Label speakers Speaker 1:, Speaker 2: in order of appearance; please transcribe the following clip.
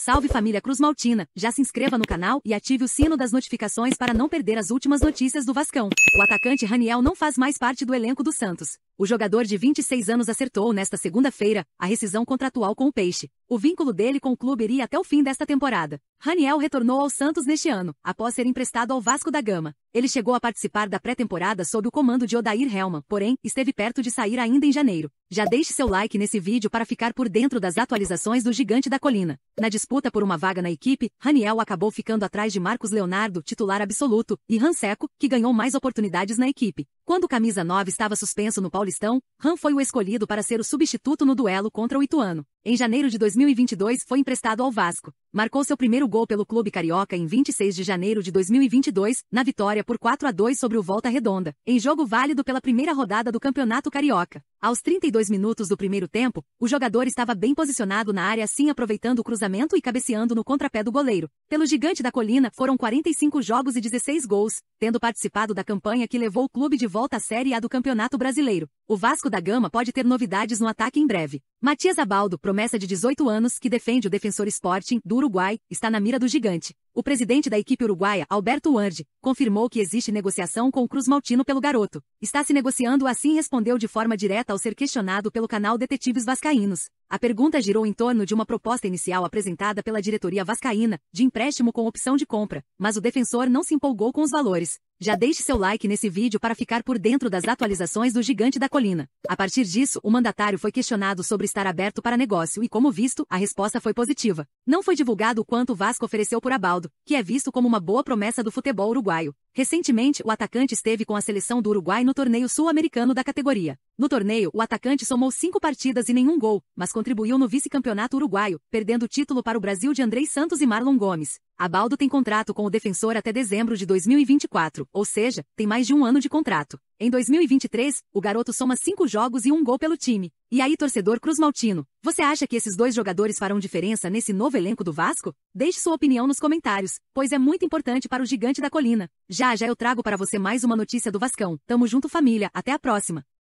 Speaker 1: Salve família Cruz Maltina, já se inscreva no canal e ative o sino das notificações para não perder as últimas notícias do Vascão. O atacante Raniel não faz mais parte do elenco do Santos. O jogador de 26 anos acertou nesta segunda-feira a rescisão contratual com o Peixe. O vínculo dele com o clube iria até o fim desta temporada. Raniel retornou ao Santos neste ano, após ser emprestado ao Vasco da Gama. Ele chegou a participar da pré-temporada sob o comando de Odair Helman, porém, esteve perto de sair ainda em janeiro. Já deixe seu like nesse vídeo para ficar por dentro das atualizações do gigante da colina. Na disputa por uma vaga na equipe, Raniel acabou ficando atrás de Marcos Leonardo, titular absoluto, e Ranseco, que ganhou mais oportunidades na equipe. Quando o camisa 9 estava suspenso no Paulistão, Ran foi o escolhido para ser o substituto no duelo contra o Ituano. Em janeiro de 2020, 2022 foi emprestado ao Vasco marcou seu primeiro gol pelo clube carioca em 26 de janeiro de 2022, na vitória por 4 a 2 sobre o Volta Redonda, em jogo válido pela primeira rodada do Campeonato Carioca. Aos 32 minutos do primeiro tempo, o jogador estava bem posicionado na área, assim aproveitando o cruzamento e cabeceando no contrapé do goleiro. Pelo gigante da colina, foram 45 jogos e 16 gols, tendo participado da campanha que levou o clube de volta à Série A do Campeonato Brasileiro. O Vasco da Gama pode ter novidades no ataque em breve. Matias Abaldo, promessa de 18 anos, que defende o defensor Sporting, duro Uruguai, está na mira do gigante. O presidente da equipe uruguaia, Alberto Ward, confirmou que existe negociação com o Cruz Maltino pelo garoto. Está se negociando assim respondeu de forma direta ao ser questionado pelo canal Detetives Vascaínos. A pergunta girou em torno de uma proposta inicial apresentada pela diretoria vascaína, de empréstimo com opção de compra, mas o defensor não se empolgou com os valores. Já deixe seu like nesse vídeo para ficar por dentro das atualizações do gigante da colina. A partir disso, o mandatário foi questionado sobre estar aberto para negócio e, como visto, a resposta foi positiva. Não foi divulgado o quanto Vasco ofereceu por Abaldo, que é visto como uma boa promessa do futebol uruguaio. Recentemente, o atacante esteve com a seleção do Uruguai no torneio sul-americano da categoria. No torneio, o atacante somou cinco partidas e nenhum gol, mas contribuiu no vice-campeonato uruguaio, perdendo o título para o Brasil de Andrei Santos e Marlon Gomes. Abaldo tem contrato com o defensor até dezembro de 2024, ou seja, tem mais de um ano de contrato. Em 2023, o garoto soma cinco jogos e um gol pelo time. E aí, torcedor Cruz Maltino, você acha que esses dois jogadores farão diferença nesse novo elenco do Vasco? Deixe sua opinião nos comentários, pois é muito importante para o gigante da colina. Já já eu trago para você mais uma notícia do Vascão. Tamo junto, família. Até a próxima.